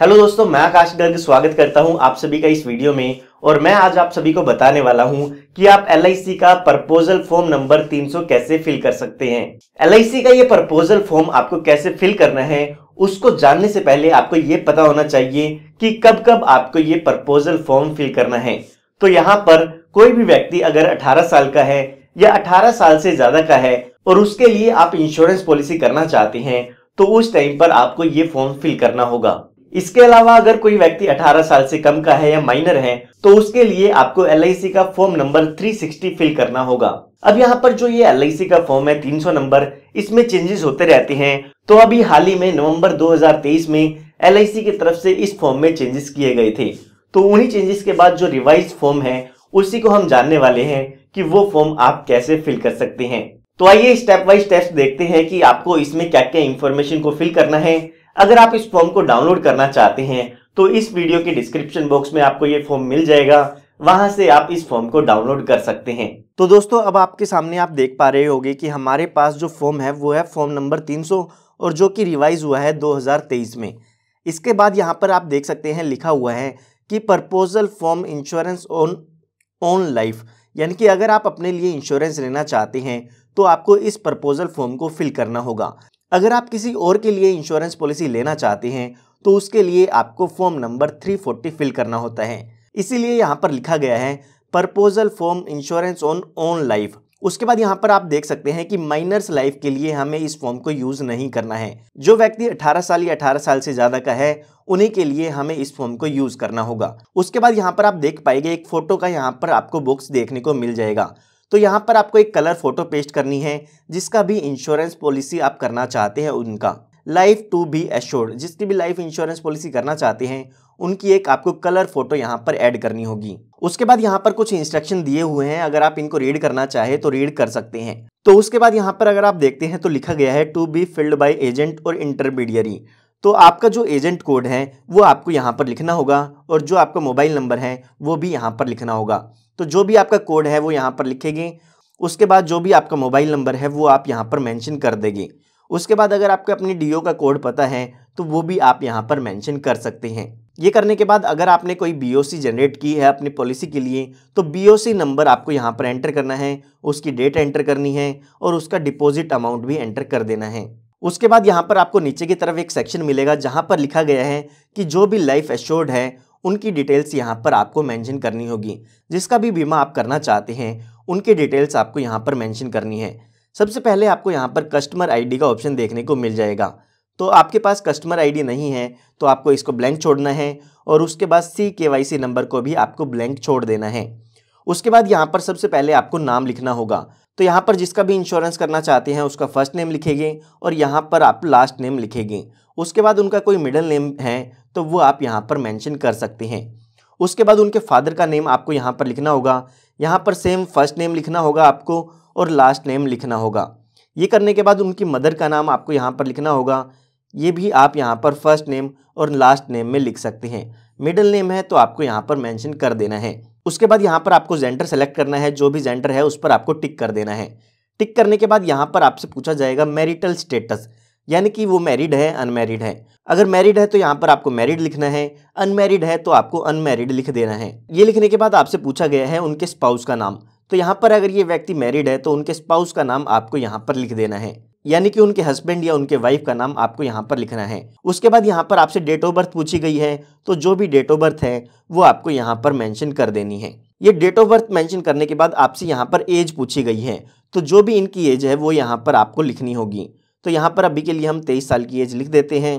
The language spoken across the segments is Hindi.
हेलो दोस्तों मैं आकाश गर्ग स्वागत करता हूं आप सभी का इस वीडियो में और मैं आज आप सभी को बताने वाला हूं कि आप एल का प्रपोजल फॉर्म नंबर 300 कैसे फिल कर सकते हैं एल का ये प्रपोजल फॉर्म आपको कैसे फिल करना है उसको जानने से पहले आपको ये पता होना चाहिए कि कब कब आपको ये प्रपोजल फॉर्म फिल करना है तो यहाँ पर कोई भी व्यक्ति अगर अठारह साल का है या अठारह साल से ज्यादा का है और उसके लिए आप इंश्योरेंस पॉलिसी करना चाहते हैं तो उस टाइम पर आपको ये फॉर्म फिल करना होगा इसके अलावा अगर कोई व्यक्ति 18 साल से कम का है या माइनर है तो उसके लिए आपको एल का फॉर्म नंबर 360 फिल करना होगा अब यहाँ पर जो ये एल का फॉर्म है 300 नंबर इसमें चेंजेस होते रहते हैं तो अभी हाल ही में नवंबर 2023 में एल की तरफ से इस फॉर्म में चेंजेस किए गए थे तो उन्ही चेंजेस के बाद जो रिवाइज फॉर्म है उसी को हम जानने वाले हैं कि वो फॉर्म आप कैसे फिल कर सकते हैं तो आइए स्टेप बाई स्टेप देखते हैं कि आपको इसमें क्या क्या इन्फॉर्मेशन को फिल करना है अगर आप इस फॉर्म को डाउनलोड करना चाहते हैं तो इस वीडियो के डिस्क्रिप्शन बॉक्स में आपको ये फॉर्म मिल जाएगा वहां से आप इस फॉर्म को डाउनलोड कर सकते हैं तो दोस्तों अब आपके सामने आप देख पा रहे होंगे कि हमारे पास जो फॉर्म है वो है फॉर्म नंबर 300 और जो कि रिवाइज हुआ है 2023 में इसके बाद यहाँ पर आप देख सकते हैं लिखा हुआ है कि proposal form insurance on on life यानी कि अगर आप अपने लिए इंश्योरेंस लेना चाहते हैं तो आपको इस प्रपोजल फॉर्म को फिल करना होगा अगर आप किसी और के लिए इंश्योरेंस पॉलिसी लेना चाहते हैं तो उसके लिए आपको फॉर्म नंबर 340 फिल करना होता है इसीलिए यहाँ पर लिखा गया है proposal form insurance on own life उसके बाद यहाँ पर आप देख सकते हैं कि माइनर्स लाइफ के लिए हमें इस फॉर्म को यूज नहीं करना है जो व्यक्ति 18 साल या 18 साल से ज्यादा का है उन्हीं के लिए हमें इस फॉर्म को यूज करना होगा उसके बाद यहाँ पर आप देख पाएंगे एक फोटो का यहाँ पर आपको बॉक्स देखने को मिल जाएगा तो यहाँ पर आपको एक कलर फोटो पेस्ट करनी है जिसका भी इंश्योरेंस पॉलिसी आप करना चाहते हैं उनका लाइफ टू बी एश्योर्ड जिसकी भी लाइफ इंश्योरेंस पॉलिसी करना चाहते हैं उनकी एक आपको कलर फोटो यहाँ पर ऐड करनी होगी उसके बाद यहाँ पर कुछ इंस्ट्रक्शन दिए हुए हैं अगर आप इनको रीड करना चाहे तो रीड कर सकते हैं तो उसके बाद यहाँ पर अगर आप देखते हैं तो लिखा गया है to be filled by agent और इंटरमीडियरी तो आपका जो एजेंट कोड है वो आपको यहाँ पर लिखना होगा और जो आपका मोबाइल नंबर है वो भी यहाँ पर लिखना होगा तो जो भी आपका कोड है वो यहाँ पर लिखेगी उसके बाद जो भी आपका मोबाइल नंबर है वो आप यहाँ पर मैंशन कर देगी उसके बाद अगर आपको अपनी डी का कोड पता है तो वो भी आप यहाँ पर मैंशन कर सकते हैं ये करने के बाद अगर आपने कोई बीओसी जनरेट की है अपनी पॉलिसी के लिए तो बीओसी नंबर आपको यहाँ पर एंटर करना है उसकी डेट एंटर करनी है और उसका डिपॉजिट अमाउंट भी एंटर कर देना है उसके बाद यहाँ पर आपको नीचे की तरफ एक सेक्शन मिलेगा जहाँ पर लिखा गया है कि जो भी लाइफ एश्योर्ड है उनकी डिटेल्स यहाँ पर आपको मैंशन करनी होगी जिसका भी बीमा आप करना चाहते हैं उनकी डिटेल्स आपको यहाँ पर मैंशन करनी है सबसे पहले आपको यहाँ पर कस्टमर आई का ऑप्शन देखने को मिल जाएगा तो आपके पास कस्टमर आईडी नहीं है तो आपको इसको ब्लैंक छोड़ना है और उसके बाद सी के नंबर को भी आपको ब्लैंक छोड़ देना है उसके बाद यहाँ पर सबसे पहले आपको नाम लिखना होगा तो यहाँ पर जिसका भी इंश्योरेंस करना चाहते हैं उसका फर्स्ट नेम लिखेंगे और यहाँ पर आप लास्ट नेम लिखेंगे उसके बाद उनका कोई मिडल नेम है तो वो आप यहाँ पर मैंशन कर सकते हैं उसके बाद उनके फादर का नेम आपको यहाँ पर लिखना होगा यहाँ पर सेम फर्स्ट नेम लिखना होगा आपको और लास्ट नेम लिखना होगा ये करने के बाद उनकी मदर का नाम आपको यहाँ पर लिखना होगा ये भी आप यहाँ पर फर्स्ट नेम और लास्ट नेम में लिख सकते हैं मिडल नेम है तो आपको यहाँ पर मेंशन कर देना है उसके बाद यहाँ पर आपको जेंडर सेलेक्ट करना है जो भी जेंडर है उस पर आपको टिक कर देना है टिक करने के बाद यहाँ पर आपसे पूछा जाएगा मैरिटल स्टेटस यानी कि वो मैरिड है अनमैरिड है अगर मैरिड है तो यहाँ पर आपको मैरिड लिखना है अनमैरिड है तो आपको अनमैरिड लिख देना है ये लिखने के बाद आपसे पूछा गया है उनके स्पाउस का नाम तो यहाँ पर अगर ये व्यक्ति मैरिड है तो उनके स्पाउस का नाम आपको यहाँ पर लिख देना है यानी कि उनके हस्बैंड या उनके वाइफ का नाम आपको यहाँ पर लिखना है उसके बाद यहाँ पर आपसे डेट ऑफ बर्थ पूछी गई है तो जो भी डेट ऑफ बर्थ है वो आपको यहाँ पर मेंशन कर देनी है ये डेट ऑफ बर्थ मेंशन करने के बाद आपसे यहाँ पर एज पूछी गई है तो जो भी इनकी एज है वो यहाँ पर आपको लिखनी होगी तो यहाँ पर अभी के लिए हम तेईस साल की एज लिख देते हैं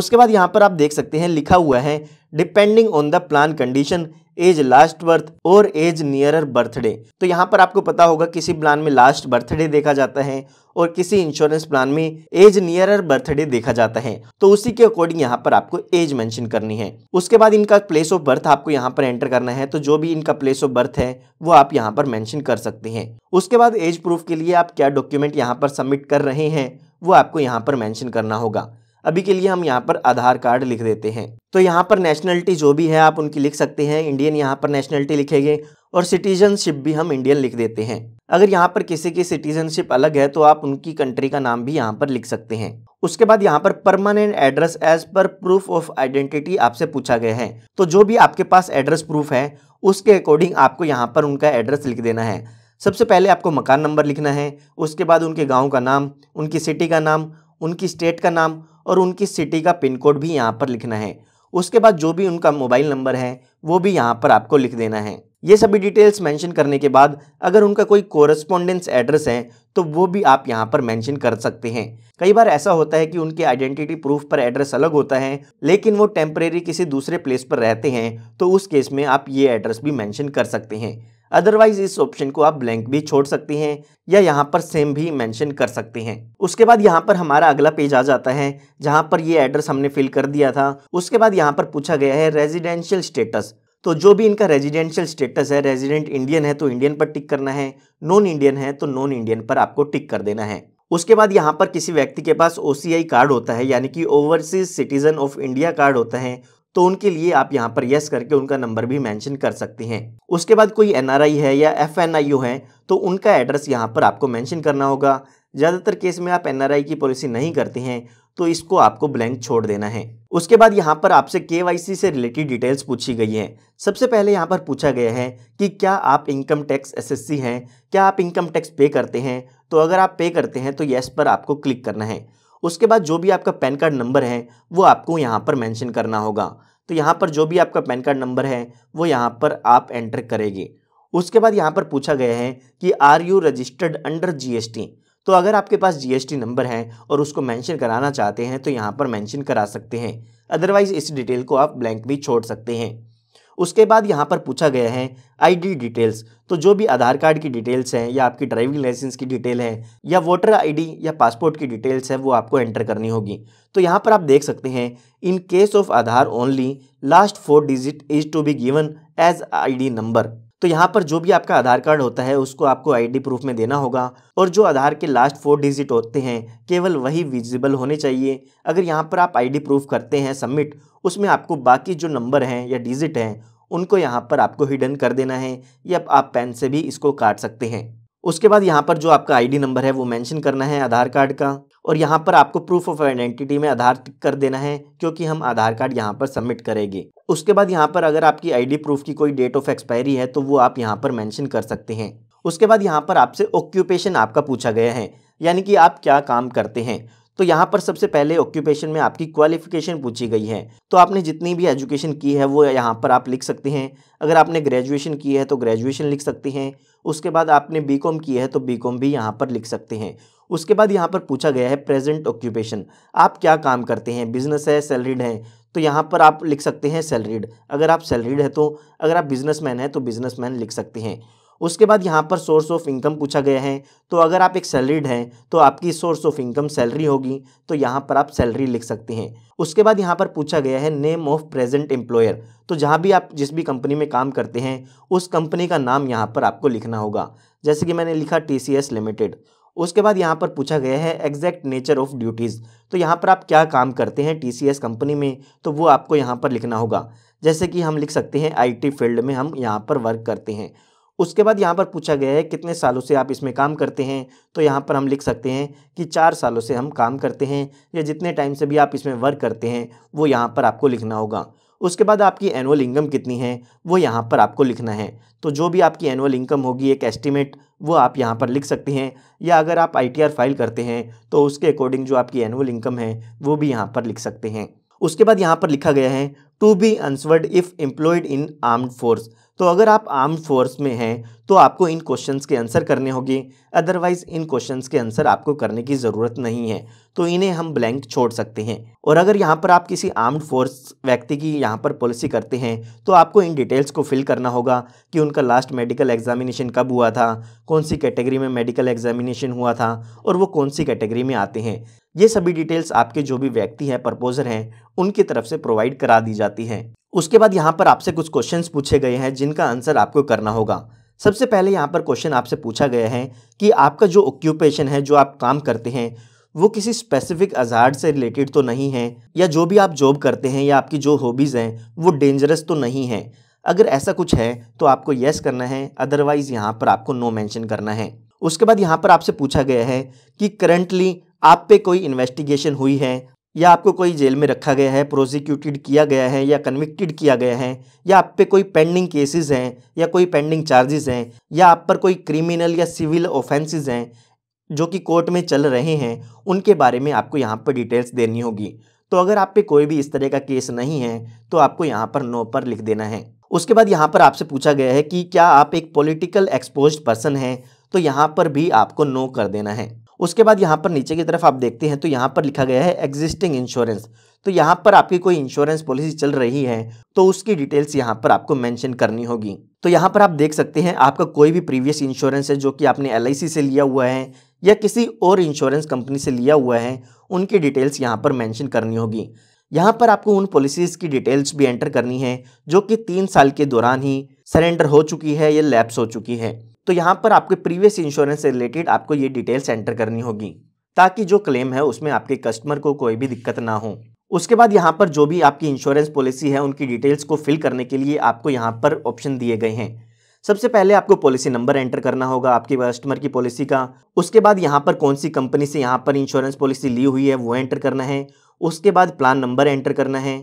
उसके बाद यहाँ पर आप देख सकते हैं लिखा हुआ है depending on the plan condition age last birth और एज नियरर बर्थडे तो यहाँ पर आपको पता होगा किसी प्लान में लास्ट बर्थडे देखा जाता है और किसी इंश्योरेंस प्लान में एज नियरर बर्थडे देखा जाता है तो उसी के अकॉर्डिंग यहाँ पर आपको एज मेंशन करनी है उसके बाद इनका प्लेस ऑफ बर्थ आपको यहाँ पर एंटर करना है तो जो भी इनका प्लेस ऑफ बर्थ है वो आप यहाँ पर मैंशन कर सकते हैं उसके बाद एज प्रूफ के लिए आप क्या डॉक्यूमेंट यहाँ पर सबमिट कर रहे हैं वो आपको यहाँ पर मैंशन करना होगा अभी के लिए हम यहाँ पर आधार कार्ड लिख देते हैं तो यहाँ पर नेशनलिटी जो भी है आप उनकी लिख सकते हैं इंडियन यहाँ पर नेशनलिटी लिखेंगे और सिटीजनशिप भी हम इंडियन लिख देते हैं अगर यहाँ पर किसी की सिटीजनशिप अलग है तो आप उनकी कंट्री का नाम भी यहाँ पर लिख सकते हैं उसके बाद यहाँ पर permanent address as per proof of identity आपसे पूछा गया है तो जो भी आपके पास एड्रेस प्रूफ है उसके अकॉर्डिंग आपको यहाँ पर उनका एड्रेस लिख देना है सबसे पहले आपको मकान नंबर लिखना है उसके बाद उनके गांव का नाम उनकी सिटी का नाम उनकी स्टेट का नाम और उनकी सिटी का पिन कोड भी यहाँ पर लिखना है उसके बाद जो भी उनका मोबाइल नंबर है वो भी यहाँ पर आपको लिख देना है ये सभी डिटेल्स मेंशन करने के बाद अगर उनका कोई कोरस्पोंडेंस एड्रेस है तो वो भी आप यहाँ पर मेंशन कर सकते हैं कई बार ऐसा होता है कि उनके आइडेंटिटी प्रूफ पर एड्रेस अलग होता है लेकिन वो टेम्परेरी किसी दूसरे प्लेस पर रहते हैं तो उस केस में आप ये एड्रेस भी मेंशन कर सकते हैं अदरवाइज इस ऑप्शन को आप ब्लैंक भी छोड़ सकते हैं या यहाँ पर सेम भी मेंशन कर सकते हैं उसके बाद यहाँ पर हमारा अगला पेज आ जाता है जहाँ पर ये एड्रेस हमने फिल कर दिया था उसके बाद यहाँ पर पूछा गया है रेजिडेंशियल स्टेटस तो जो भी इनका रेजिडेंशियल स्टेटस है रेजिडेंट इंडियन है तो इंडियन पर टिक करना है नॉन इंडियन है तो नॉन इंडियन पर आपको टिक कर देना है उसके बाद यहाँ पर किसी व्यक्ति के पास ओ कार्ड होता है यानी कि overseas citizen of India card होता है तो उनके लिए आप यहाँ पर यस करके उनका नंबर भी मेंशन कर सकते हैं उसके बाद कोई एनआरआई है या एफ है तो उनका एड्रेस यहाँ पर आपको मेंशन करना होगा ज़्यादातर केस में आप एनआरआई की पॉलिसी नहीं करते हैं तो इसको आपको ब्लैंक छोड़ देना है उसके बाद यहाँ पर आपसे के से रिलेटेड डिटेल्स पूछी गई हैं सबसे पहले यहाँ पर पूछा गया है कि क्या आप इनकम टैक्स सी हैं क्या आप इनकम टैक्स पे करते हैं तो अगर आप पे करते हैं तो येस पर आपको क्लिक करना है उसके बाद जो भी आपका पैन कार्ड नंबर है वो आपको यहाँ पर मैंशन करना होगा तो यहाँ पर जो भी आपका पैन कार्ड नंबर है वो यहाँ पर आप एंटर करेंगे उसके बाद यहाँ पर पूछा गया है कि are you registered under G तो अगर आपके पास जीएसटी नंबर है और उसको मेंशन कराना चाहते हैं तो यहाँ पर मेंशन करा सकते हैं अदरवाइज़ इस डिटेल को आप ब्लैंक भी छोड़ सकते हैं उसके बाद यहाँ पर पूछा गया है आईडी डिटेल्स तो जो भी आधार कार्ड की डिटेल्स हैं या आपकी ड्राइविंग लाइसेंस की डिटेल है या वोटर आईडी या पासपोर्ट की डिटेल्स है वो आपको एंटर करनी होगी तो यहाँ पर आप देख सकते हैं in case of Aadhaar only last four digit is to be given as I number तो यहाँ पर जो भी आपका आधार कार्ड होता है उसको आपको आईडी प्रूफ में देना होगा और जो आधार के लास्ट फोर डिजिट होते हैं केवल वही विजिबल होने चाहिए अगर यहाँ पर आप आईडी प्रूफ करते हैं सबमिट उसमें आपको बाकी जो नंबर हैं या डिजिट हैं उनको यहाँ पर आपको हिडन कर देना है या आप पेन से भी इसको काट सकते हैं उसके बाद यहाँ पर जो आपका आई नंबर है वो मैंशन करना है आधार कार्ड का और यहाँ पर आपको प्रूफ ऑफ आइडेंटिटी में आधार टिक कर देना है क्योंकि हम आधार कार्ड यहाँ पर सबमिट करेंगे उसके बाद यहाँ पर अगर आपकी आईडी प्रूफ की कोई डेट ऑफ एक्सपायरी है तो वो आप यहाँ पर मेंशन कर सकते हैं उसके बाद यहाँ पर आपसे ऑक्यूपेशन आपका पूछा गया है यानी कि आप क्या काम करते हैं तो यहाँ पर सबसे पहले ऑक्यूपेशन में आपकी क्वालिफिकेशन पूछी गई है तो आपने जितनी भी एजुकेशन की है वो यहाँ पर आप लिख सकते हैं अगर आपने ग्रेजुएशन की है तो ग्रेजुएशन लिख सकते हैं उसके बाद आपने बीकॉम की है तो बीकॉम भी यहाँ पर लिख सकते हैं उसके बाद यहाँ पर पूछा गया है प्रेजेंट ऑक्यूपेशन आप क्या काम करते हैं बिजनेस है सैलरीड हैं तो यहाँ पर आप लिख सकते हैं सैलरीड अगर आप सैलरीड है तो अगर आप बिजनेसमैन है तो बिजनेसमैन लिख सकते हैं उसके बाद यहाँ पर सोर्स ऑफ इनकम पूछा गया है तो अगर आप एक सैलरीड हैं तो आपकी सोर्स ऑफ इनकम सैलरी होगी तो यहाँ पर आप सैलरी लिख सकते हैं उसके बाद यहाँ पर पूछा गया है नेम ऑफ प्रेजेंट एम्प्लॉयर तो जहाँ भी आप जिस भी कंपनी में काम करते हैं उस कंपनी का नाम यहाँ पर आपको लिखना होगा जैसे कि मैंने लिखा टी लिमिटेड उसके बाद यहाँ पर पूछा गया है एग्जैक्ट नेचर ऑफ ड्यूटीज़ तो यहाँ पर आप क्या काम करते हैं टीसीएस कंपनी में तो वो आपको यहाँ पर लिखना होगा जैसे कि हम लिख सकते हैं आईटी फील्ड में हम यहाँ पर वर्क करते हैं उसके बाद यहाँ पर पूछा गया है कितने सालों से आप इसमें काम करते हैं तो यहाँ पर हम लिख सकते हैं कि चार सालों से हम काम करते हैं या जितने टाइम से भी आप इसमें वर्क करते हैं वो यहाँ पर आपको लिखना होगा उसके बाद आपकी एनुअल इनकम कितनी है वो यहाँ पर आपको लिखना है तो जो भी आपकी एनुअल इनकम होगी एक एस्टिमेट वो आप यहाँ पर लिख सकते हैं या अगर आप आई फाइल करते हैं तो उसके अकॉर्डिंग जो आपकी एनुअल इनकम है वो भी यहाँ पर लिख सकते हैं उसके बाद यहाँ पर लिखा गया है to be answered if employed in armed force तो अगर आप आर्म फोर्स में हैं तो आपको इन क्वेश्चंस के आंसर करने होंगे अदरवाइज इन क्वेश्चंस के आंसर आपको करने की ज़रूरत नहीं है तो इन्हें हम ब्लैंक छोड़ सकते हैं और अगर यहाँ पर आप किसी आर्म्ड फोर्स व्यक्ति की यहाँ पर पॉलिसी करते हैं तो आपको इन डिटेल्स को फिल करना होगा कि उनका लास्ट मेडिकल एग्जामिनेशन कब हुआ था कौन सी कैटेगरी में मेडिकल एग्जामिनेशन हुआ था और वो कौन सी कैटेगरी में आते हैं ये सभी डिटेल्स आपके जो भी व्यक्ति हैं प्रपोजर हैं उनकी तरफ से प्रोवाइड करा दी जाती हैं उसके बाद यहाँ पर आपसे कुछ क्वेश्चंस पूछे गए हैं जिनका आंसर आपको करना होगा सबसे पहले यहाँ पर क्वेश्चन आपसे पूछा गया है कि आपका जो ऑक्यूपेशन है जो आप काम करते हैं वो किसी स्पेसिफिक अजार्ड से रिलेटेड तो नहीं है या जो भी आप जॉब करते हैं या आपकी जो हॉबीज़ हैं वो डेंजरस तो नहीं है अगर ऐसा कुछ है तो आपको येस करना है अदरवाइज़ यहाँ पर आपको नो मैंशन करना है उसके बाद यहाँ पर आपसे पूछा गया है कि करंटली आप पे कोई इन्वेस्टिगेशन हुई है या आपको कोई जेल में रखा गया है प्रोसिक्यूटेड किया गया है या कन्विक्टेड किया गया है या आप पे कोई पेंडिंग केसेस हैं या कोई पेंडिंग चार्जेस हैं या आप पर कोई क्रिमिनल या सिविल ऑफेंसेस हैं जो कि कोर्ट में चल रहे हैं उनके बारे में आपको यहाँ पर डिटेल्स देनी होगी तो अगर आप पे कोई भी इस तरह का केस नहीं है तो आपको यहाँ पर नो पर लिख देना है उसके बाद यहाँ पर आपसे पूछा गया है कि क्या आप एक पोलिटिकल एक्सपोज पर्सन हैं तो यहाँ पर भी आपको नो कर देना है उसके बाद यहाँ पर नीचे की तरफ आप देखते हैं तो यहाँ पर लिखा गया है एग्जिस्टिंग इंश्योरेंस तो यहाँ पर आपकी कोई इंश्योरेंस पॉलिसी चल रही है तो उसकी डिटेल्स यहाँ पर आपको मेंशन करनी होगी तो यहाँ पर आप देख सकते हैं आपका कोई भी प्रीवियस इंश्योरेंस है जो कि आपने एल से लिया हुआ है या किसी और इंश्योरेंस कंपनी से लिया हुआ है उनकी डिटेल्स यहाँ पर मैंशन करनी होगी यहाँ पर आपको उन पॉलिसीज़ की डिटेल्स भी एंटर करनी है जो कि तीन साल के दौरान ही सरेंडर हो चुकी है या लैप्स हो चुकी है तो यहाँ पर आपके प्रीवियस इंश्योरेंस से रिलेटेड आपको ये डिटेल्स एंटर करनी होगी ताकि जो क्लेम है उसमें आपके कस्टमर को कोई भी दिक्कत ना हो उसके बाद यहाँ पर जो भी आपकी इंश्योरेंस पॉलिसी है उनकी डिटेल्स को फिल करने के लिए आपको यहाँ पर ऑप्शन दिए गए हैं सबसे पहले आपको पॉलिसी नंबर एंटर करना होगा आपके कस्टमर की पॉलिसी का उसके बाद यहाँ पर कौन सी कंपनी से यहाँ पर इंश्योरेंस पॉलिसी ली हुई है वो एंटर करना है उसके बाद प्लान नंबर एंटर करना है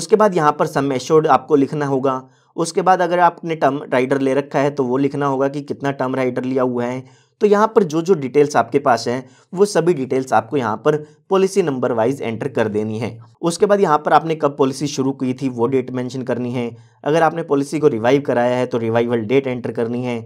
उसके बाद यहाँ पर सम एश्योर्ड आपको लिखना होगा उसके बाद अगर आपने टर्म राइडर ले रखा है तो वो लिखना होगा कि कितना टर्म राइडर लिया हुआ है तो यहाँ पर जो जो डिटेल्स आपके पास हैं वो सभी डिटेल्स आपको यहाँ पर पॉलिसी नंबर वाइज एंटर कर देनी है उसके बाद यहाँ पर आपने कब पॉलिसी शुरू की थी वो डेट मेंशन करनी है अगर आपने पॉलिसी को रिवाइव कराया है तो रिवाइवल डेट एंटर करनी है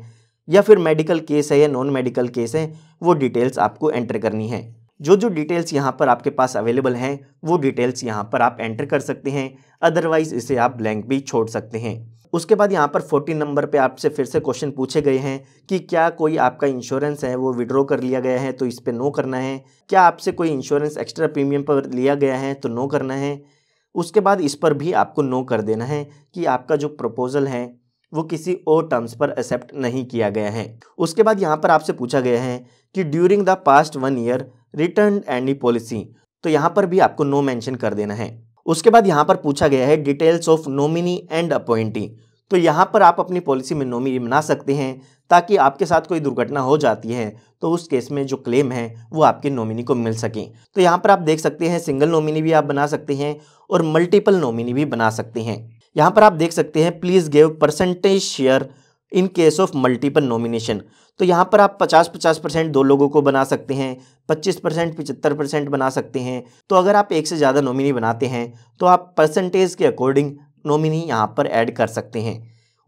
या फिर मेडिकल केस है या नॉन मेडिकल केस है वो डिटेल्स आपको एंटर करनी है जो जो डिटेल्स यहाँ पर आपके पास अवेलेबल हैं वो डिटेल्स यहाँ पर आप एंटर कर सकते हैं अदरवाइज़ इसे आप ब्लैंक भी छोड़ सकते हैं उसके बाद यहाँ पर फोर्टीन नंबर पे आपसे फिर से क्वेश्चन पूछे गए हैं कि क्या कोई आपका इंश्योरेंस है वो विड्रॉ कर लिया गया है तो इस पर नो करना है क्या आपसे कोई इंश्योरेंस एक्स्ट्रा प्रीमियम पर लिया गया है तो नो करना है उसके बाद इस पर भी आपको नो कर देना है कि आपका जो प्रपोज़ल है वो किसी और टर्म्स पर एक्सेप्ट नहीं किया गया है उसके बाद यहाँ पर आपसे पूछा गया है कि during the past one year return and policy तो यहाँ पर भी आपको नो मेंशन कर देना है उसके बाद यहाँ पर पूछा गया है details of nominee and appointee तो यहाँ पर आप अपनी पॉलिसी में नॉमिनी बना सकते हैं ताकि आपके साथ कोई दुर्घटना हो जाती है तो उस केस में जो क्लेम है वो आपके नॉमिनी को मिल सके तो यहाँ पर आप देख सकते हैं सिंगल नॉमिनी भी आप बना सकते हैं और मल्टीपल नॉमिनी भी बना सकते हैं यहाँ पर आप देख सकते हैं please give percentage share in case of multiple nomination तो यहाँ पर आप 50 50 परसेंट दो लोगों को बना सकते हैं 25 परसेंट पिचहत्तर परसेंट बना सकते हैं तो अगर आप एक से ज़्यादा नॉमिनी बनाते हैं तो आप परसेंटेज के अकॉर्डिंग नॉमिनी यहाँ पर ऐड कर सकते हैं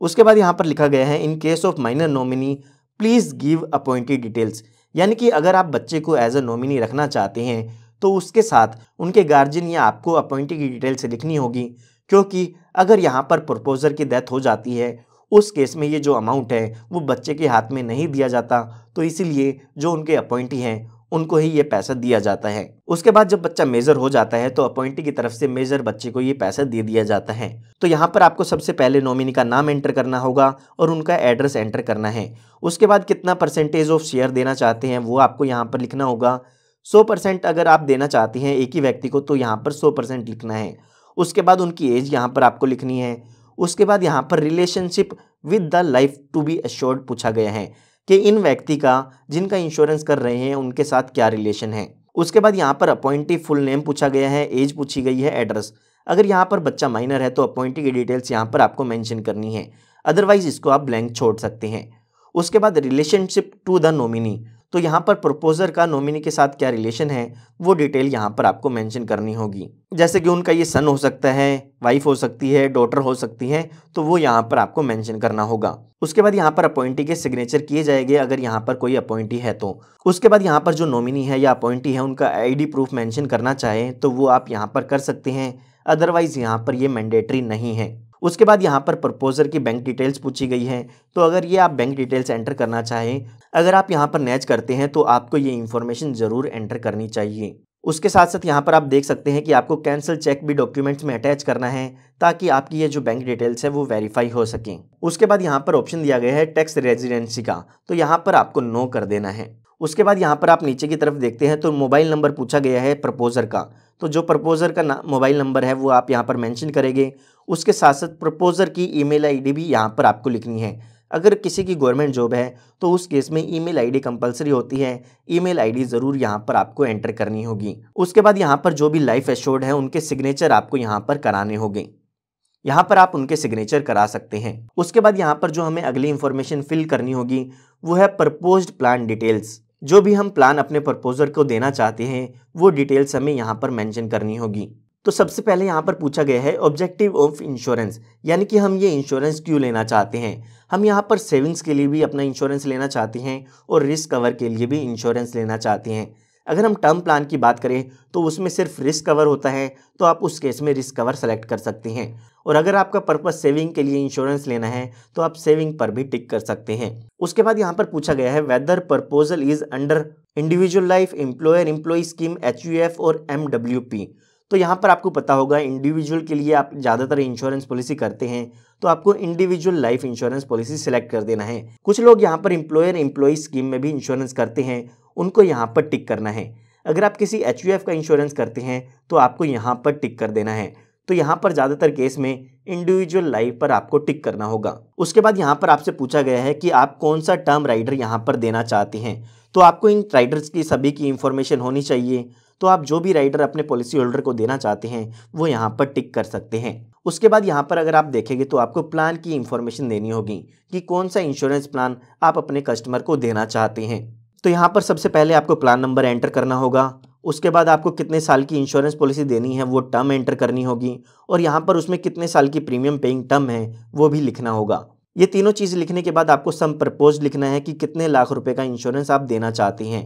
उसके बाद यहाँ पर लिखा गया है in case of minor nominee please give appointed details यानी कि अगर आप बच्चे को एज अ नॉमिनी रखना चाहते हैं तो उसके साथ उनके गार्जियन या आपको अपॉइंटेड डिटेल्स लिखनी होगी क्योंकि अगर यहाँ पर प्रपोजर की डेथ हो जाती है उस केस में ये जो अमाउंट है वो बच्चे के हाथ में नहीं दिया जाता तो इसीलिए जो उनके अपॉइंटी हैं उनको ही ये पैसा दिया जाता है उसके बाद जब बच्चा मेजर हो जाता है तो अपॉइंटी की तरफ से मेजर बच्चे को ये पैसा दे दिया जाता है तो यहाँ पर आपको सबसे पहले नॉमिनी का नाम एंटर करना होगा और उनका एड्रेस एंटर करना है उसके बाद कितना परसेंटेज ऑफ शेयर देना चाहते हैं वो आपको यहाँ पर लिखना होगा सौ परसेंट अगर आप देना चाहते हैं एक ही व्यक्ति को तो यहाँ पर सौ परसेंट लिखना है उसके बाद उनकी एज यहाँ पर आपको लिखनी है उसके बाद यहाँ पर relationship with the life to be assured पूछा गया है कि इन व्यक्ति का जिनका इंश्योरेंस कर रहे हैं उनके साथ क्या रिलेशन है उसके बाद यहाँ पर अपॉइंटिव फुल नेम पूछा गया है एज पूछी गई है एड्रेस अगर यहाँ पर बच्चा माइनर है तो अपॉइंटिंग की डिटेल्स यहाँ पर आपको मेंशन करनी है अदरवाइज इसको आप ब्लैंक छोड़ सकते हैं उसके बाद रिलेशनशिप टू द नॉमिनी तो यहाँ पर प्रपोजर का नॉमिनी के साथ क्या रिलेशन है वो डिटेल यहाँ पर आपको मेंशन करनी होगी जैसे कि उनका ये सन हो सकता है वाइफ हो सकती है डॉटर हो सकती है तो वो यहाँ पर आपको मेंशन करना होगा उसके बाद यहाँ पर अपॉइंटी के सिग्नेचर किए जाएंगे अगर यहाँ पर कोई अपॉइंटी है तो उसके बाद यहाँ पर जो नॉमिनी है या अपॉइंटी है उनका आई प्रूफ मैंशन करना चाहें तो वो आप यहाँ पर कर सकते हैं अदरवाइज़ यहाँ पर ये मैंडेटरी नहीं है उसके बाद यहाँ पर प्रपोजर की बैंक डिटेल्स पूछी गई हैं तो अगर ये आप बैंक डिटेल्स एंटर करना चाहें अगर आप यहाँ पर नैच करते हैं तो आपको ये इन्फॉर्मेशन ज़रूर एंटर करनी चाहिए उसके साथ साथ यहाँ पर आप देख सकते हैं कि आपको कैंसिल चेक भी डॉक्यूमेंट्स में अटैच करना है ताकि आपकी ये जो बैंक डिटेल्स है वो वेरीफाई हो सकें उसके बाद यहाँ पर ऑप्शन दिया गया है टैक्स रेजिडेंसी का तो यहाँ पर आपको नो कर देना है उसके बाद यहाँ पर आप नीचे की तरफ देखते हैं तो मोबाइल नंबर पूछा गया है प्रपोज़र का तो जो प्रपोज़र का मोबाइल नंबर है वो आप यहाँ पर मेंशन करेंगे उसके साथ साथ प्रपोज़र की ईमेल आईडी भी यहाँ पर आपको लिखनी है अगर किसी की गवर्नमेंट जॉब है तो उस केस में ईमेल आईडी कंपलसरी होती है ईमेल आईडी ज़रूर यहाँ पर आपको एंटर करनी होगी उसके बाद यहाँ पर जो भी लाइफ एश्योर्ड है उनके सिग्नेचर आपको यहाँ पर कराने होंगे यहाँ पर आप उनके सिग्नेचर करा सकते हैं उसके बाद यहाँ पर जो हमें अगली इन्फॉर्मेशन फिल करनी होगी वो है प्रपोज्ड प्लान डिटेल्स जो भी हम प्लान अपने प्रपोजर को देना चाहते हैं वो डिटेल्स हमें यहाँ पर मैंशन करनी होगी तो सबसे पहले यहाँ पर पूछा गया है ऑब्जेक्टिव ऑफ इंश्योरेंस यानी कि हम ये इंश्योरेंस क्यों लेना चाहते हैं हम यहाँ पर सेविंग्स के लिए भी अपना इंश्योरेंस लेना चाहते हैं और रिस्क कवर के लिए भी इंश्योरेंस लेना चाहते हैं अगर हम टर्म प्लान की बात करें तो उसमें सिर्फ रिस्क कवर होता है तो आप उस केस में रिस्क कवर सेलेक्ट कर सकते हैं और अगर आपका पर्पस सेविंग के लिए इंश्योरेंस लेना है तो आप सेविंग पर भी टिक कर सकते हैं उसके बाद यहाँ पर पूछा गया है whether proposal is under individual life employer employ scheme H और एम तो यहाँ पर आपको पता होगा इंडिविजुअल के लिए आप ज़्यादातर इंश्योरेंस पॉलिसी करते हैं तो आपको individual life insurance policy select कर देना है कुछ लोग यहाँ पर इंप्लॉयर एम्प्लॉय स्कीम में भी इंश्योरेंस करते हैं उनको यहाँ पर टिक करना है अगर आप किसी एच का इंश्योरेंस करते हैं तो आपको यहाँ पर टिक कर देना है तो यहाँ पर ज़्यादातर केस में इंडिविजुअल लाइफ पर आपको टिक करना होगा उसके बाद यहाँ पर आपसे पूछा गया है कि आप कौन सा टर्म राइडर यहाँ पर देना चाहते हैं तो आपको इन राइडर्स की सभी की इंफॉर्मेशन होनी चाहिए तो आप जो भी राइडर अपने पॉलिसी होल्डर को देना चाहते हैं वो यहाँ पर टिक कर सकते हैं उसके बाद यहाँ पर अगर आप देखेंगे तो आपको प्लान की इन्फॉर्मेशन देनी होगी कि कौन सा इंश्योरेंस प्लान आप अपने कस्टमर को देना चाहते हैं तो यहाँ पर सबसे पहले आपको प्लान नंबर एंटर करना होगा उसके बाद आपको कितने साल की इंश्योरेंस पॉलिसी देनी है वो टर्म एंटर करनी होगी और यहाँ पर उसमें कितने साल की प्रीमियम पेइंग टर्म है वो भी लिखना होगा ये तीनों चीज़ लिखने के बाद आपको सम प्रपोज लिखना है कि कितने लाख रुपए का इंश्योरेंस आप देना चाहते हैं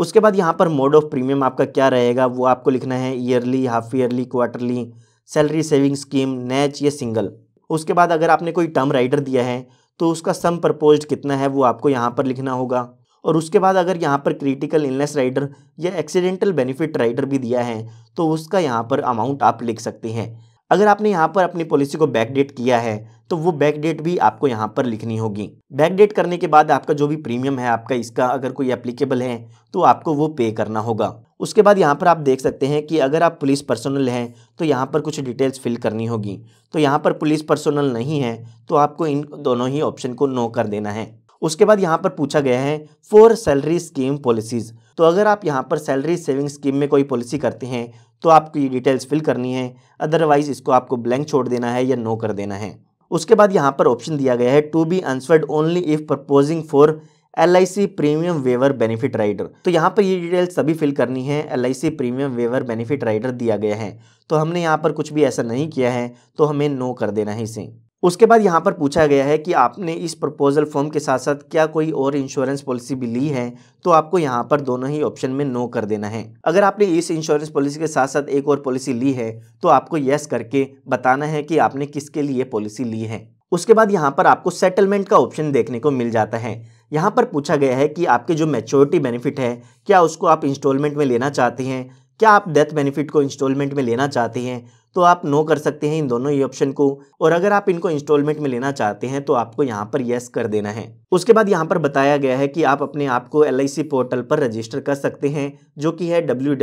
उसके बाद यहाँ पर मोड ऑफ प्रीमियम आपका क्या रहेगा वो आपको लिखना है yearly half yearly quarterly salary saving scheme NACH या सिंगल उसके बाद अगर आपने कोई टर्म राइडर दिया है तो उसका सम प्रपोज कितना है वो आपको यहाँ पर लिखना होगा और उसके बाद अगर यहाँ पर क्रिटिकल इलनेस राइडर या एक्सीडेंटल बेनिफिट राइडर भी दिया है तो उसका यहाँ पर अमाउंट आप लिख सकते हैं अगर आपने यहाँ पर अपनी पॉलिसी को बैकडेट किया है तो वो बैकडेट भी आपको यहाँ पर लिखनी होगी बैकडेट करने के बाद आपका जो भी प्रीमियम है आपका इसका अगर कोई एप्लीकेबल है तो आपको वो पे करना होगा उसके बाद यहाँ पर आप देख सकते हैं कि अगर आप पुलिस पर्सनल हैं तो यहाँ पर कुछ डिटेल्स फिल करनी होगी तो यहाँ पर पुलिस पर्सनल नहीं है तो आपको इन दोनों ही ऑप्शन को नो कर देना है उसके बाद यहाँ पर पूछा गया है फोर सैलरी स्कीम पॉलिसीज़ तो अगर आप यहाँ पर सैलरी सेविंग स्कीम में कोई पॉलिसी करते हैं तो आपको ये डिटेल्स फिल करनी है अदरवाइज़ इसको आपको ब्लैंक छोड़ देना है या नो कर देना है उसके बाद यहाँ पर ऑप्शन दिया गया है to be answered only if proposing for L I C premium waiver benefit rider तो यहाँ पर ये डिटेल्स सभी फिल करनी है L I C premium waiver benefit rider दिया गया है तो हमने यहाँ पर कुछ भी ऐसा नहीं किया है तो हमें नो कर देना है इसे उसके बाद यहाँ पर पूछा गया है कि आपने इस प्रपोजल फॉर्म के साथ साथ क्या कोई और इंश्योरेंस पॉलिसी भी ली है तो आपको यहाँ पर दोनों ही ऑप्शन में नो कर देना है अगर आपने इस इंश्योरेंस पॉलिसी के साथ साथ एक और पॉलिसी ली है तो आपको यस करके बताना है कि आपने किसके लिए पॉलिसी ली है उसके बाद यहाँ पर आपको सेटलमेंट का ऑप्शन देखने को मिल जाता है यहाँ पर पूछा गया है कि आपके जो मेच्योरिटी बेनिफिट है क्या उसको आप इंस्टॉलमेंट में लेना चाहते हैं क्या आप डेथ बेनिफिट को इंस्टॉलमेंट में लेना चाहते हैं तो आप नो कर सकते हैं इन दोनों ही ऑप्शन को और अगर आप इनको इंस्टॉलमेंट में लेना चाहते हैं तो आपको यहाँ पर येस कर देना है उसके बाद यहाँ पर बताया गया है कि आप अपने आप को एल पोर्टल पर रजिस्टर कर सकते हैं जो कि है डब्ल्यू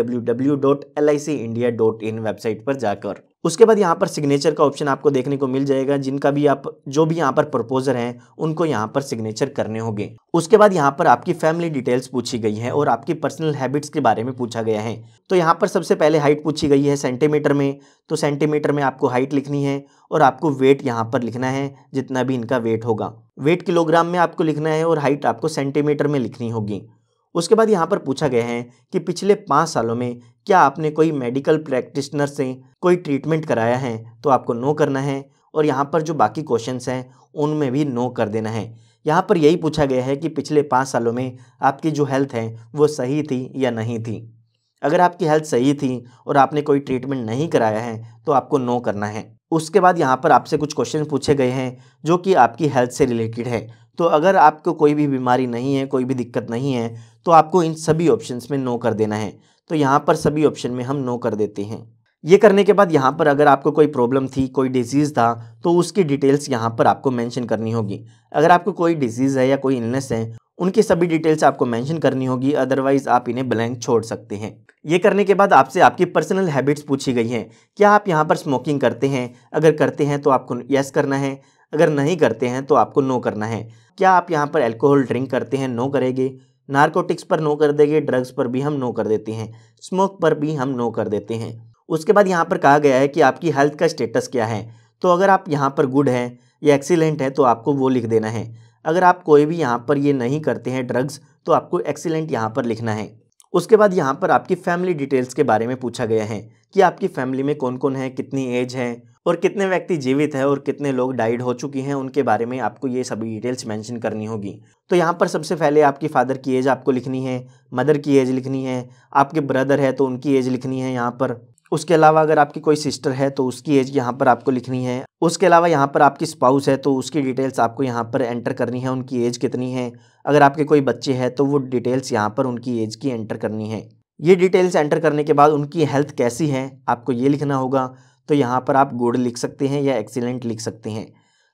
वेबसाइट पर जाकर उसके बाद यहाँ पर सिग्नेचर का ऑप्शन आपको देखने को मिल जाएगा जिनका भी आप जो भी यहाँ पर प्रपोजर हैं उनको यहाँ पर सिग्नेचर करने होंगे उसके बाद यहाँ पर आपकी फैमिली डिटेल्स पूछी गई है और आपकी पर्सनल हैबिट्स के बारे में पूछा गया है तो यहाँ पर सबसे पहले हाइट पूछी गई है सेंटीमीटर में तो सेंटीमीटर में आपको हाइट लिखनी है और आपको वेट यहाँ पर लिखना है जितना भी इनका वेट होगा वेट किलोग्राम में आपको लिखना है और हाइट आपको सेंटीमीटर में लिखनी होगी उसके बाद यहाँ पर पूछा गया है कि पिछले पाँच सालों में क्या आपने कोई मेडिकल प्रैक्टिशनर से कोई ट्रीटमेंट कराया है तो आपको नो करना है और यहाँ पर जो बाकी क्वेश्चन हैं उनमें भी नो कर देना है यहाँ पर यही पूछा गया है कि पिछले पाँच सालों में आपकी जो हेल्थ है वो सही थी या नहीं थी अगर आपकी हेल्थ सही थी और आपने कोई ट्रीटमेंट नहीं कराया है तो आपको नो करना है उसके बाद यहाँ पर आपसे कुछ क्वेश्चन पूछे गए हैं जो कि आपकी हेल्थ से रिलेटेड है तो अगर आपको कोई भी बीमारी नहीं है कोई भी दिक्कत नहीं है तो आपको इन सभी ऑप्शन में नो कर देना है तो यहाँ पर सभी ऑप्शन में हम नो कर देते हैं ये करने के बाद यहाँ पर अगर आपको कोई प्रॉब्लम थी कोई डिजीज़ था तो उसकी डिटेल्स यहाँ पर आपको मेंशन करनी होगी अगर आपको कोई डिजीज़ है या कोई इलनेस है उनकी सभी डिटेल्स आपको मेंशन करनी होगी अदरवाइज़ आप इन्हें ब्लैंक छोड़ सकते हैं ये करने के बाद आपसे आपकी पर्सनल हैबिट्स पूछी गई हैं क्या आप यहाँ पर स्मोकिंग करते हैं अगर करते हैं तो आपको यस करना है अगर नहीं करते हैं तो आपको नो करना है क्या आप यहाँ पर एल्कोहल ड्रिंक करते हैं नो करेंगे नारकोटिक्स पर नो कर देंगे ड्रग्स पर भी हम नो कर देते हैं स्मोक पर भी हम नो कर देते हैं उसके बाद यहाँ पर कहा गया है कि आपकी हेल्थ का स्टेटस क्या है तो अगर आप यहाँ पर गुड हैं या एक्सीलेंट है तो आपको वो लिख देना है अगर आप कोई भी यहाँ पर ये नहीं करते हैं ड्रग्स तो आपको एक्सीलेंट यहाँ पर लिखना है उसके बाद यहाँ पर आपकी फैमिली डिटेल्स के बारे में पूछा गया है कि आपकी फैमिली में कौन कौन है कितनी एज है और कितने व्यक्ति जीवित हैं और कितने लोग डाइड हो चुकी हैं उनके बारे में आपको ये सभी डिटेल्स मेंशन करनी होगी तो यहाँ पर सबसे पहले आपकी फादर की एज आपको लिखनी है मदर की एज लिखनी है आपके ब्रदर है तो उनकी एज लिखनी है यहाँ पर उसके अलावा अगर आपकी कोई सिस्टर है तो उसकी एज यहाँ पर आपको लिखनी है उसके अलावा यहाँ पर आपकी स्पाउस है तो उसकी डिटेल्स आपको यहाँ पर एंटर करनी है उनकी एज कितनी है अगर आपके कोई बच्चे हैं तो वो डिटेल्स यहाँ पर उनकी एज की एंटर करनी है ये डिटेल्स एंटर करने के बाद उनकी हेल्थ कैसी है आपको ये लिखना होगा तो यहाँ पर आप गुड लिख सकते हैं या एक्सीलेंट लिख सकते हैं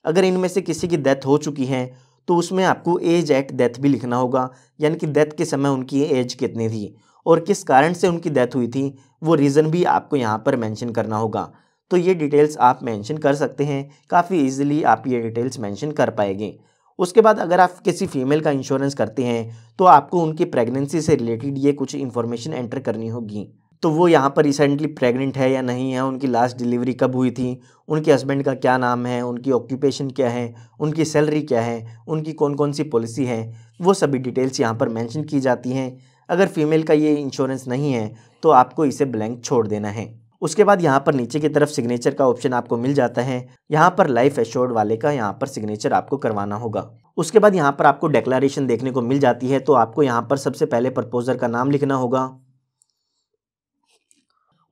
अगर इनमें से किसी की डेथ हो चुकी है तो उसमें आपको एज एट डेथ भी लिखना होगा यानी कि डेथ के समय उनकी एज कितनी थी और किस कारण से उनकी डेथ हुई थी वो रीज़न भी आपको यहाँ पर मेंशन करना होगा तो ये डिटेल्स आप मेंशन कर सकते हैं काफ़ी इजीली आप ये डिटेल्स मेंशन कर पाएंगे उसके बाद अगर आप किसी फीमेल का इंश्योरेंस करते हैं तो आपको उनकी प्रेगनेंसी से रिलेटेड ये कुछ इन्फॉर्मेशन एंटर करनी होगी तो वो यहाँ पर रिसेंटली प्रेग्नेंट है या नहीं है उनकी लास्ट डिलीवरी कब हुई थी उनके हस्बैंड का क्या नाम है उनकी ऑक्यूपेशन क्या है उनकी सैलरी क्या है उनकी कौन कौन सी पॉलिसी है वो सभी डिटेल्स यहाँ पर मेंशन की जाती हैं अगर फीमेल का ये इंश्योरेंस नहीं है तो आपको इसे ब्लैंक छोड़ देना है उसके बाद यहाँ पर नीचे की तरफ सिग्नेचर का ऑप्शन आपको मिल जाता है यहाँ पर लाइफ एश्योर्ड वाले का यहाँ पर सिग्नेचर आपको करवाना होगा उसके बाद यहाँ पर आपको डेक्लारेशन देखने को मिल जाती है तो आपको यहाँ पर सबसे पहले प्रपोजर का नाम लिखना होगा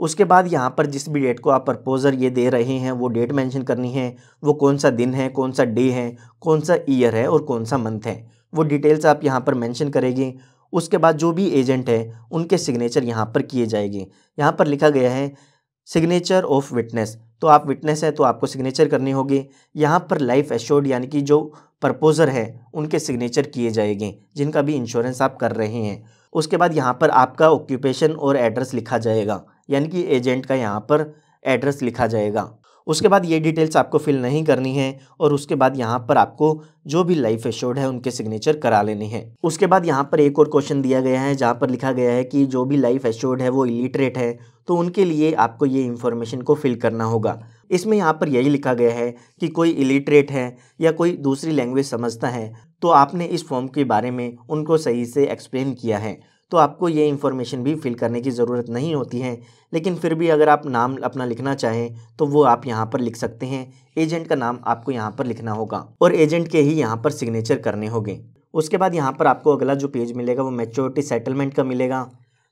उसके बाद यहाँ पर जिस भी डेट को आप प्रपोज़र ये दे रहे हैं वो डेट मेंशन करनी है वो कौन सा दिन है कौन सा डे है कौन सा ईयर है और कौन सा मंथ है वो डिटेल्स आप यहाँ पर मेंशन करेंगे उसके बाद जो भी एजेंट है उनके सिग्नेचर यहाँ पर किए जाएंगे यहाँ पर लिखा गया है सिग्नेचर ऑफ विटनेस तो आप विटनेस है तो आपको सिग्नेचर करनी होगी यहाँ पर लाइफ एश्योर्ड यानी कि जो प्रपोज़र है उनके सिग्नेचर किए जाएंगे जिनका भी इंश्योरेंस आप कर रहे हैं उसके बाद यहाँ पर आपका ऑक्यूपेशन और एड्रेस लिखा जाएगा यानी कि एजेंट का यहाँ पर एड्रेस लिखा जाएगा उसके बाद ये डिटेल्स आपको फिल नहीं करनी है और उसके बाद यहाँ पर आपको जो भी लाइफ एश्योर्ड है उनके सिग्नेचर करा लेने हैं उसके बाद यहाँ पर एक और क्वेश्चन दिया गया है जहाँ पर लिखा गया है कि जो भी लाइफ एश्योर्ड है वो इलिटरेट है तो उनके लिए आपको ये इन्फॉर्मेशन को फिल करना होगा इसमें यहाँ पर यही लिखा गया है कि कोई इलिटरेट है या कोई दूसरी लैंग्वेज समझता है तो आपने इस फॉर्म के बारे में उनको सही से एक्सप्लेन किया है तो आपको ये इन्फॉर्मेशन भी फिल करने की ज़रूरत नहीं होती है लेकिन फिर भी अगर आप नाम अपना लिखना चाहें तो वो आप यहाँ पर लिख सकते हैं एजेंट का नाम आपको यहाँ पर लिखना होगा और एजेंट के ही यहाँ पर सिग्नेचर करने होंगे उसके बाद यहाँ पर आपको अगला जो पेज मिलेगा वो मेच्योरिटी सेटलमेंट का मिलेगा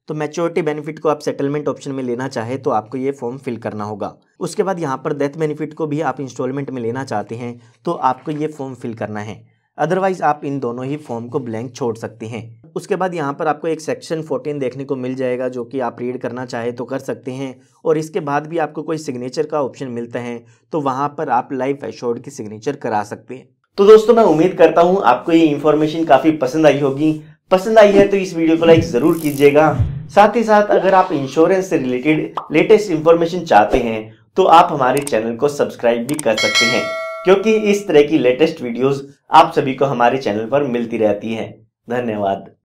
तो मेच्योरिटी बेनिफिट को आप सेटलमेंट ऑप्शन में लेना चाहे तो आपको ये फॉर्म फिल करना होगा उसके बाद यहाँ पर डेथ बेनिफिट को भी आप इंस्टॉलमेंट में लेना चाहते हैं तो आपको ये फॉर्म फिल करना है अदरवाइज आप इन दोनों ही फॉर्म को ब्लैंक छोड़ सकते हैं उसके बाद यहाँ पर आपको एक सेक्शन 14 देखने को मिल जाएगा जो कि आप रीड करना चाहे तो कर सकते हैं और इसके बाद भी आपको कोई सिग्नेचर का ऑप्शन मिलता है तो वहाँ पर आप लाइफ एश्योर्ड की सिग्नेचर करा सकते हैं तो दोस्तों मैं उम्मीद करता हूँ आपको ये इन्फॉर्मेशन काफ़ी पसंद आई होगी पसंद आई है तो इस वीडियो को लाइक ज़रूर कीजिएगा साथ ही साथ अगर आप इंश्योरेंस से रिलेटेड लेटेस्ट इन्फॉर्मेशन चाहते हैं तो आप हमारे चैनल को सब्सक्राइब भी कर सकते हैं क्योंकि इस तरह की लेटेस्ट वीडियोस आप सभी को हमारे चैनल पर मिलती रहती है धन्यवाद